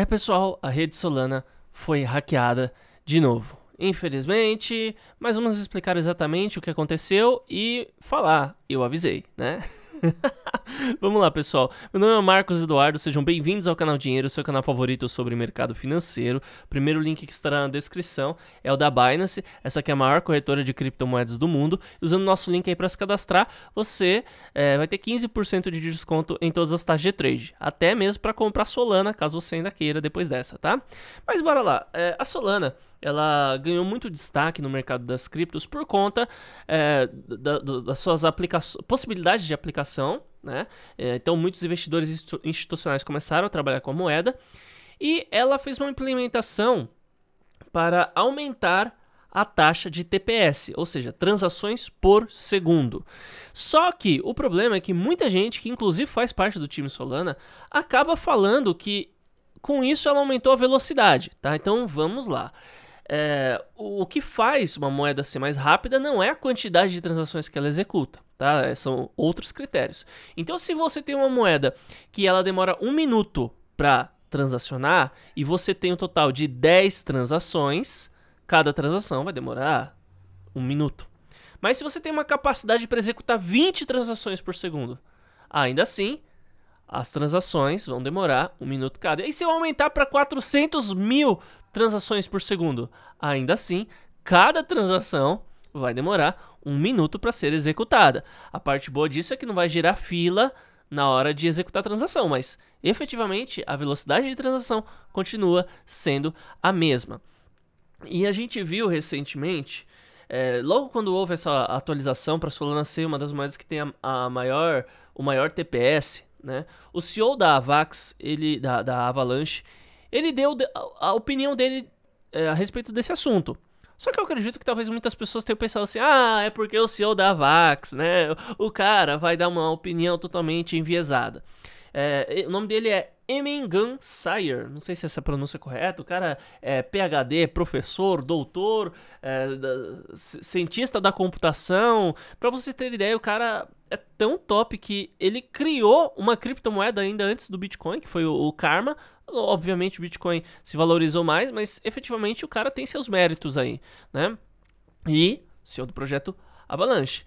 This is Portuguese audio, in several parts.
É, pessoal, a rede Solana foi hackeada de novo. Infelizmente, mas vamos explicar exatamente o que aconteceu e falar, eu avisei, né? Vamos lá, pessoal. Meu nome é Marcos Eduardo, sejam bem-vindos ao canal Dinheiro, seu canal favorito sobre mercado financeiro. O primeiro link que estará na descrição é o da Binance, essa que é a maior corretora de criptomoedas do mundo. Usando o nosso link aí para se cadastrar, você é, vai ter 15% de desconto em todas as taxas de trade, até mesmo para comprar Solana, caso você ainda queira depois dessa, tá? Mas bora lá. É, a Solana ela ganhou muito destaque no mercado das criptos por conta é, da, da, das suas possibilidades de aplicação. Né? Eh, então, muitos investidores institucionais começaram a trabalhar com a moeda e ela fez uma implementação para aumentar a taxa de TPS, ou seja, transações por segundo. Só que o problema é que muita gente, que inclusive faz parte do time Solana, acaba falando que com isso ela aumentou a velocidade, tá? Então vamos lá. É, o, o que faz uma moeda ser mais rápida não é a quantidade de transações que ela executa, tá? É, são outros critérios. Então, se você tem uma moeda que ela demora um minuto para transacionar e você tem um total de 10 transações, cada transação vai demorar um minuto. Mas se você tem uma capacidade para executar 20 transações por segundo, ainda assim as transações vão demorar um minuto cada. E se eu aumentar para 400 mil transações por segundo? Ainda assim, cada transação vai demorar um minuto para ser executada. A parte boa disso é que não vai gerar fila na hora de executar a transação, mas efetivamente a velocidade de transação continua sendo a mesma. E a gente viu recentemente, é, logo quando houve essa atualização para Solana ser uma das moedas que tem a, a maior, o maior TPS, né? O CEO da Avax, ele, da, da Avalanche, ele deu a, opinião dele é, a respeito desse assunto. Só que eu acredito que talvez muitas pessoas tenham pensado assim: ah, é porque o CEO da Avax, né? O cara vai dar uma opinião totalmente enviesada. É, o nome dele é Emengan Sayer, não sei se essa pronúncia é correta, o cara é PhD, professor, doutor, é, da, cientista da computação. Para vocês terem ideia, o cara é tão top que ele criou uma criptomoeda ainda antes do Bitcoin, que foi o, o Karma. Obviamente o Bitcoin se valorizou mais, mas efetivamente o cara tem seus méritos aí, né? E CEO do projeto Avalanche.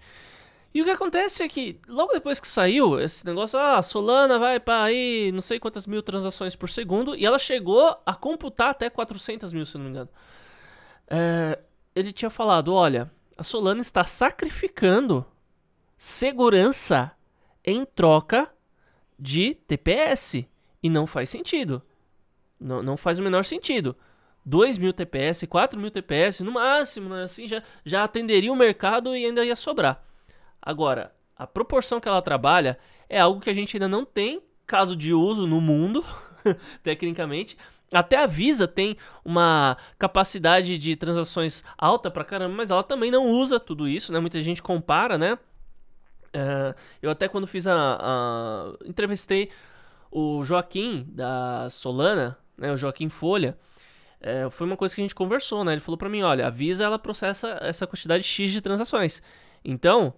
E o que acontece é que, logo depois que saiu, esse negócio, ah, Solana vai para aí não sei quantas mil transações por segundo, e ela chegou a computar até 400 mil, se não me engano. É, ele tinha falado: olha, a Solana está sacrificando segurança em troca de TPS. E não faz sentido. Não, não faz o menor sentido. 2 mil TPS, 4 mil TPS, no máximo, né? assim já, já atenderia o mercado e ainda ia sobrar. Agora, a proporção que ela trabalha é algo que a gente ainda não tem caso de uso no mundo, tecnicamente. Até a Visa tem uma capacidade de transações alta pra caramba, mas ela também não usa tudo isso, né? Muita gente compara, né? Eh, eu até quando fiz a, a, entrevistei o Joaquim da Solana, né? O Joaquim Folha. É, foi uma coisa que a gente conversou, né? Ele falou para mim, olha, a Visa ela processa essa quantidade X de transações. Então,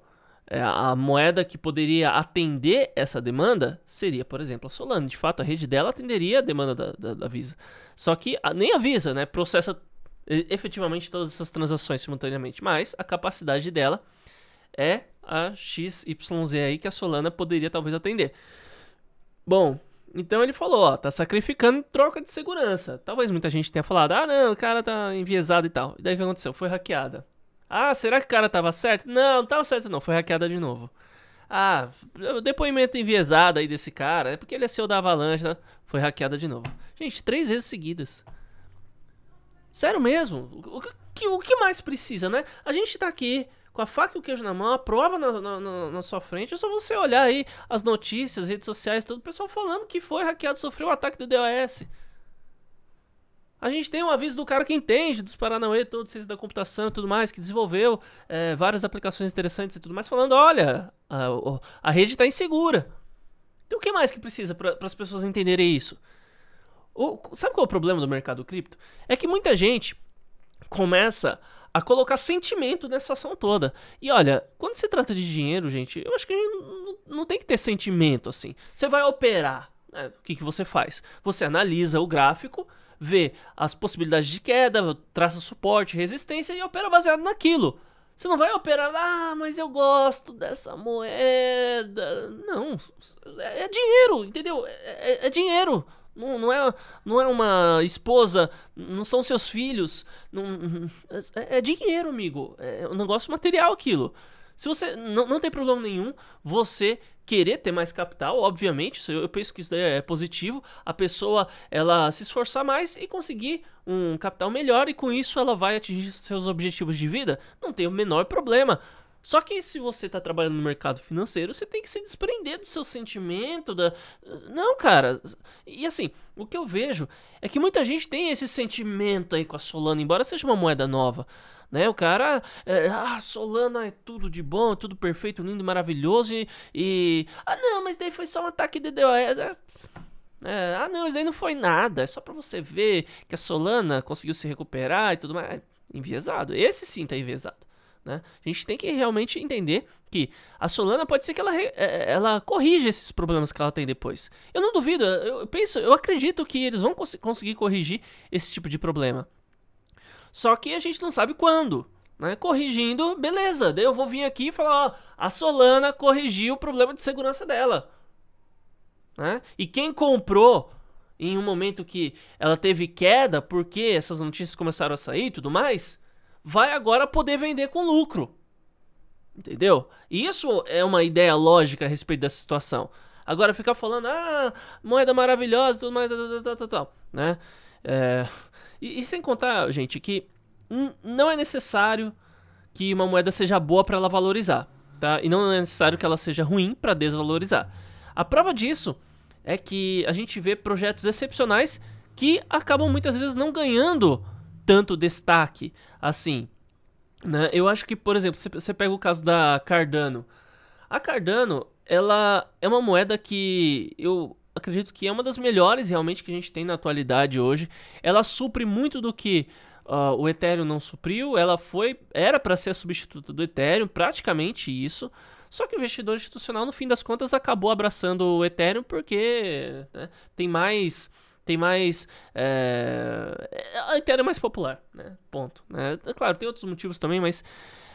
é, a moeda que poderia atender essa demanda seria, por exemplo, a Solana. De fato, a rede dela atenderia a demanda da, da, da Visa. Só que a, nem a Visa né, processa efetivamente todas essas transações simultaneamente, mas a capacidade dela é a XYZ aí que a Solana poderia talvez atender. Bom, então ele falou, ó, tá sacrificando troca de segurança. Talvez muita gente tenha falado, ah não, o cara tá enviesado e tal. E daí o que aconteceu? Foi hackeada ah, será que o cara tava certo? Não, não tava certo não, foi hackeada de novo. Ah, depoimento enviesado aí desse cara, é porque ele é CEO da Avalanche, né? foi hackeada de novo. Gente, três vezes seguidas. Sério mesmo? O que, o que mais precisa, né? A gente tá aqui com a faca e o queijo na mão, a prova na, na, na, sua frente, é só você olhar aí as notícias, redes sociais, todo o pessoal falando que foi hackeado, sofreu o um ataque do DOS a gente tem um aviso do cara que entende dos Paranauê, todos ciência da computação e tudo mais, que desenvolveu é, várias aplicações interessantes e tudo mais, falando: olha, a, a rede está insegura. Então o que mais que precisa para as pessoas entenderem isso? O, sabe qual é o problema do mercado cripto? É que muita gente começa a colocar sentimento nessa ação toda. E olha, quando se trata de dinheiro, gente, eu acho que não, não tem que ter sentimento assim. Você vai operar. Né? O que, que você faz? Você analisa o gráfico vê as possibilidades de queda, traça suporte, resistência e opera baseado naquilo. Você não vai operar, ah, mas eu gosto dessa moeda. Não, é, é dinheiro, entendeu? É, é, é dinheiro. Não, não, é, não é uma esposa, não são seus filhos. Não, é, é dinheiro, amigo. É um negócio material aquilo. Se você não, não tem problema nenhum, você querer ter mais capital, obviamente, eu penso que isso é positivo, a pessoa ela se esforçar mais e conseguir um capital melhor e com isso ela vai atingir seus objetivos de vida, não tem o menor problema. Só que se você está trabalhando no mercado financeiro, você tem que se desprender do seu sentimento, da Não, cara. E assim, o que eu vejo é que muita gente tem esse sentimento aí com a Solana, embora seja uma moeda nova. Né? O cara, é, ah, Solana é tudo de bom, é tudo perfeito, lindo, maravilhoso e, e, ah não, mas daí foi só um ataque de DOS. É, é, é, ah não, isso daí não foi nada, é só para você ver que a Solana conseguiu se recuperar e tudo mais. É, enviesado, esse sim tá enviesado. Né? A gente tem que realmente entender que a Solana pode ser que ela, é, ela corrija esses problemas que ela tem depois. Eu não duvido, eu penso, eu acredito que eles vão cons conseguir corrigir esse tipo de problema. Só que a gente não sabe quando. Né? Corrigindo, beleza. Daí eu vou vir aqui e falar: ó, a Solana corrigiu o problema de segurança dela. Né? E quem comprou em um momento que ela teve queda, porque essas notícias começaram a sair e tudo mais, vai agora poder vender com lucro. Entendeu? Isso é uma ideia lógica a respeito dessa situação. Agora ficar falando, ah, moeda maravilhosa, tudo mais, tal, tal, tal, tal, né? É, e, e sem contar, gente, que não é necessário que uma moeda seja boa para ela valorizar, tá? E não é necessário que ela seja ruim para desvalorizar. A prova disso é que a gente vê projetos excepcionais que acabam muitas vezes não ganhando tanto destaque assim. Né? Eu acho que, por exemplo, você pega o caso da Cardano. A Cardano, ela é uma moeda que eu acredito que é uma das melhores realmente que a gente tem na atualidade hoje. Ela supre muito do que uh, o Ethereum não supriu. Ela foi era para ser a substituta do Ethereum, praticamente isso. Só que o investidor institucional, no fim das contas, acabou abraçando o Ethereum porque né, tem mais tem mais. É... A Ethereum é mais popular, né? Ponto. Né? É claro, tem outros motivos também, mas.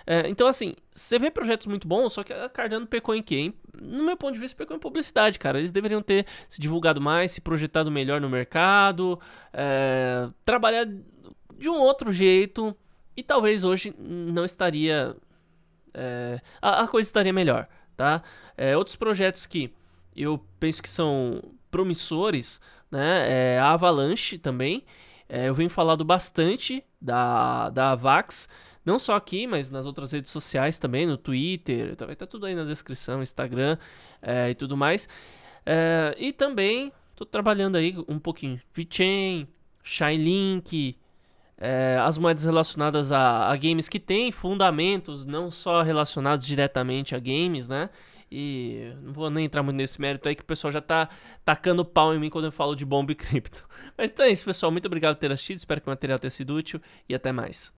É, então, assim, você vê projetos muito bons, só que a Cardano pecou em quem? no meu ponto de vista, pecou em publicidade, cara. Eles deveriam ter se divulgado mais, se projetado melhor no mercado, é, eh, trabalhar de um outro jeito e talvez hoje não estaria. É, a, a, coisa estaria melhor, tá? outros projetos que eu penso que são promissores, né? É, a Avalanche também. É, eu venho falado bastante da, da vax não só aqui, mas nas outras redes sociais também, no Twitter, vai tá, tudo aí na descrição, Instagram é, e tudo mais. É, e também estou trabalhando aí um pouquinho VeChain, Shylink, é, as moedas relacionadas a, a games que têm fundamentos, não só relacionados diretamente a games, né? E não vou nem entrar muito nesse mérito aí, que o pessoal já tá tacando pau em mim quando eu falo de bomba e cripto. Mas então é isso, pessoal. Muito obrigado por ter assistido. Espero que o material tenha sido útil e até mais.